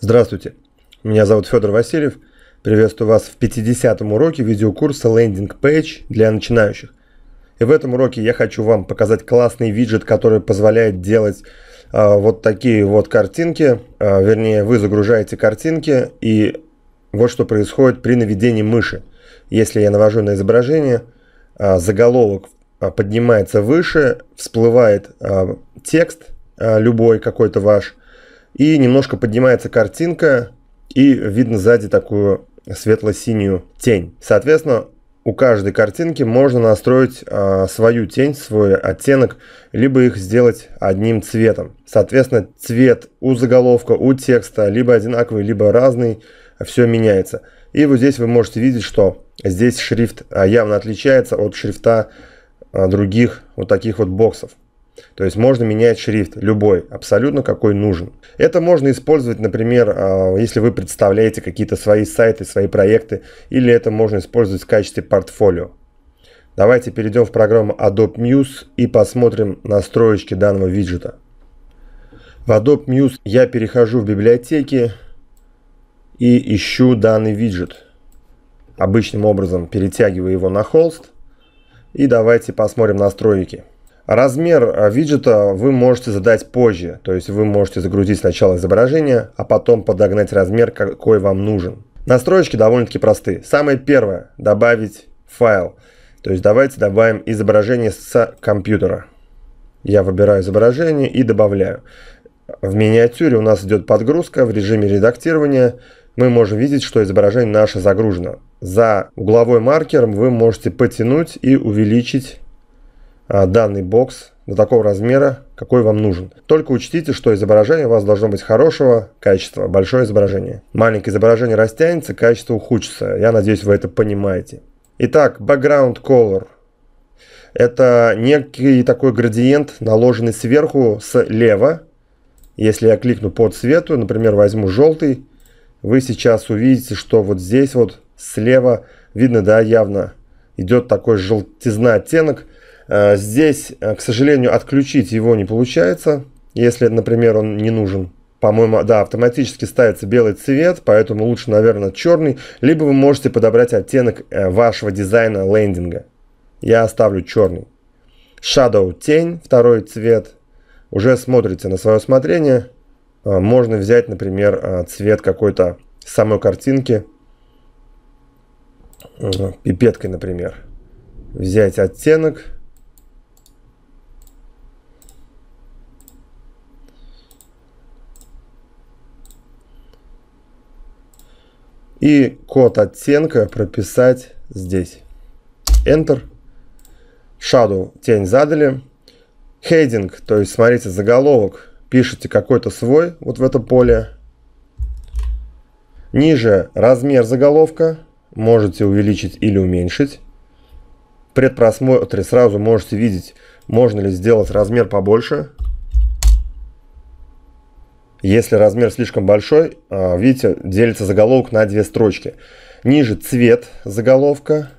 Здравствуйте, меня зовут Федор Васильев. Приветствую вас в 50-м уроке видеокурса Landing Page для начинающих. И в этом уроке я хочу вам показать классный виджет, который позволяет делать э, вот такие вот картинки. Э, вернее, вы загружаете картинки и вот что происходит при наведении мыши. Если я навожу на изображение, э, заголовок поднимается выше, всплывает э, текст э, любой какой-то ваш – и немножко поднимается картинка, и видно сзади такую светло-синюю тень. Соответственно, у каждой картинки можно настроить э, свою тень, свой оттенок, либо их сделать одним цветом. Соответственно, цвет у заголовка, у текста либо одинаковый, либо разный, все меняется. И вот здесь вы можете видеть, что здесь шрифт а, явно отличается от шрифта а, других вот таких вот боксов. То есть можно менять шрифт любой, абсолютно какой нужен. Это можно использовать, например, а, если вы представляете какие-то свои сайты, свои проекты, или это можно использовать в качестве портфолио. Давайте перейдем в программу Adobe Muse и посмотрим настроечки данного виджета. В Adobe Muse я перехожу в библиотеки и ищу данный виджет. Обычным образом перетягиваю его на холст. И давайте посмотрим настройки. Размер а, виджета вы можете задать позже, то есть вы можете загрузить сначала изображение, а потом подогнать размер, какой вам нужен. Настройки довольно-таки просты. Самое первое – добавить файл. То есть давайте добавим изображение с компьютера. Я выбираю изображение и добавляю. В миниатюре у нас идет подгрузка в режиме редактирования. Мы можем видеть, что изображение наше загружено. За угловой маркером вы можете потянуть и увеличить а, данный бокс до такого размера, какой вам нужен. Только учтите, что изображение у вас должно быть хорошего качества, большое изображение. Маленькое изображение растянется, качество ухудшится. Я надеюсь, вы это понимаете. Итак, background color. Это некий такой градиент, наложенный сверху слева. Если я кликну по цвету, например, возьму желтый, вы сейчас увидите, что вот здесь вот слева, видно, да, явно идет такой желтизна оттенок. Э, здесь, э, к сожалению, отключить его не получается, если, например, он не нужен. По-моему, да, автоматически ставится белый цвет, поэтому лучше, наверное, черный. Либо вы можете подобрать оттенок э, вашего дизайна лендинга. Я оставлю черный. Shadow тень, второй цвет. Уже смотрите на свое усмотрение. Можно взять, например, цвет какой-то самой картинки. Пипеткой, например. Взять оттенок. И код оттенка прописать здесь. Enter. Shadow тень задали. Heading, то есть смотрите заголовок, пишите какой-то свой вот в это поле. Ниже размер заголовка можете увеличить или уменьшить. При просмотре сразу можете видеть, можно ли сделать размер побольше. Если размер слишком большой, а, видите, делится заголовок на две строчки. Ниже цвет заголовка.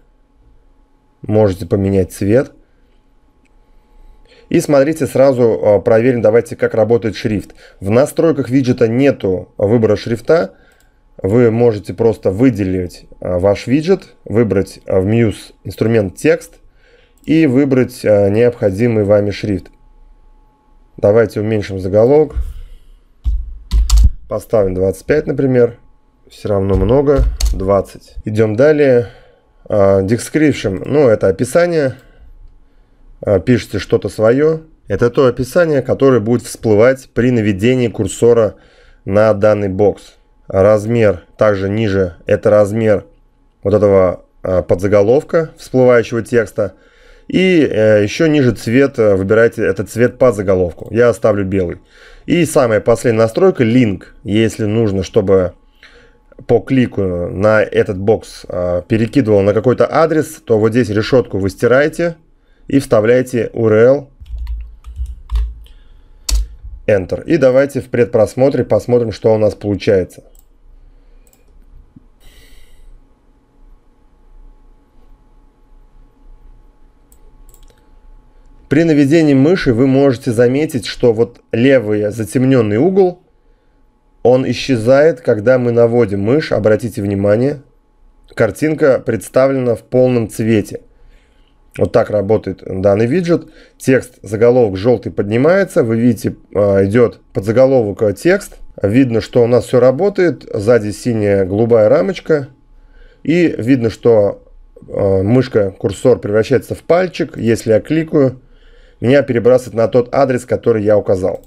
Можете поменять цвет. И смотрите сразу, а, проверим, давайте, как работает шрифт. В настройках виджета нету выбора шрифта. Вы можете просто выделить а, ваш виджет, выбрать в Muse инструмент текст и выбрать необходимый вами шрифт. Давайте уменьшим заголовок. Поставим 25, например. Все равно много. 20. Идем далее. А, description. Ну, это описание. А, пишите что-то свое. Это то описание, которое будет всплывать при наведении курсора на данный бокс. Размер также ниже. Это размер вот этого а, подзаголовка всплывающего текста – и э, еще ниже цвет э, выбирайте этот цвет по заголовку. Я оставлю белый. И самая последняя настройка link. Если нужно, чтобы по клику на этот бокс э, перекидывал на какой-то адрес, то вот здесь решетку вы стираете и вставляете URL Enter. И давайте в предпросмотре посмотрим, что у нас получается. При наведении мыши вы можете заметить, что вот левый затемненный угол, он исчезает, когда мы наводим мышь. Обратите внимание, картинка представлена в полном цвете. Вот так работает данный виджет. Текст, заголовок желтый поднимается. Вы видите, а, идет под подзаголовок а, текст. Видно, что у нас все работает. Сзади синяя голубая рамочка. И видно, что а, мышка, курсор превращается в пальчик. Если я кликаю, меня перебрасывает на тот адрес, который я указал.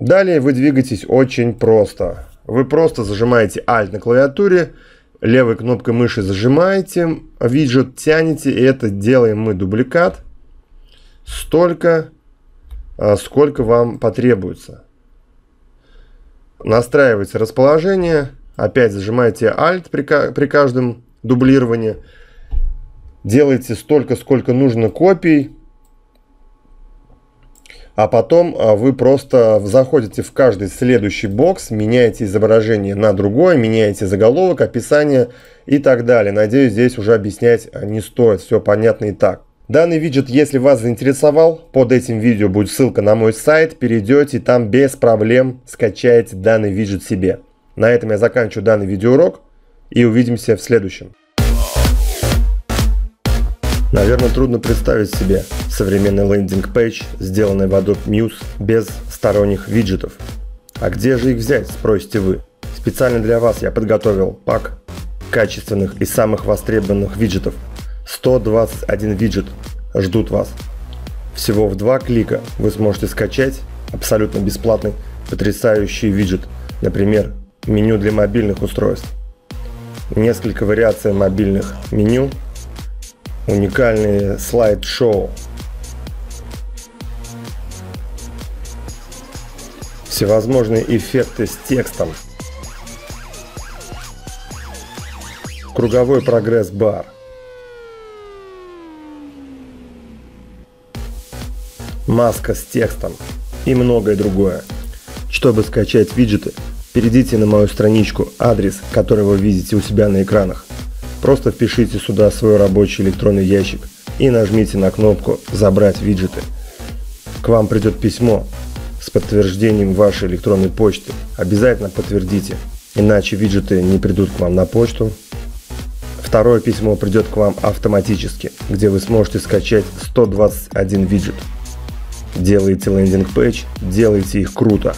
Далее вы двигаетесь очень просто. Вы просто зажимаете Alt на клавиатуре, левой кнопкой мыши зажимаете, виджет тянете, и это делаем мы дубликат. Столько, а, сколько вам потребуется. Настраивайте расположение, опять зажимаете Alt при, при каждом дублировании. Делаете столько, сколько нужно копий а потом а, вы просто заходите в каждый следующий бокс, меняете изображение на другое, меняете заголовок, описание и так далее. Надеюсь, здесь уже объяснять а, не стоит, все понятно и так. Данный виджет, если вас заинтересовал, под этим видео будет ссылка на мой сайт, перейдете, там без проблем скачаете данный виджет себе. На этом я заканчиваю данный видеоурок и увидимся в следующем. Наверное, трудно представить себе современный лендинг-пейдж, сделанный в Adobe Muse без сторонних виджетов. А где же их взять, спросите вы? Специально для вас я подготовил пак качественных и самых востребованных виджетов. 121 виджет ждут вас. Всего в два клика вы сможете скачать абсолютно бесплатный потрясающий виджет, например, меню для мобильных устройств. Несколько вариаций мобильных меню уникальные слайд-шоу. Всевозможные эффекты с текстом. Круговой прогресс-бар. Маска с текстом и многое другое. Чтобы скачать виджеты, перейдите на мою страничку, адрес, который вы видите у себя на экранах. Просто впишите сюда свой рабочий электронный ящик и нажмите на кнопку «Забрать виджеты». К вам придет письмо с подтверждением вашей электронной почты. Обязательно подтвердите, иначе виджеты не придут к вам на почту. Второе письмо придет к вам автоматически, где вы сможете скачать 121 виджет. Делайте лендинг-пэйдж, делайте их круто.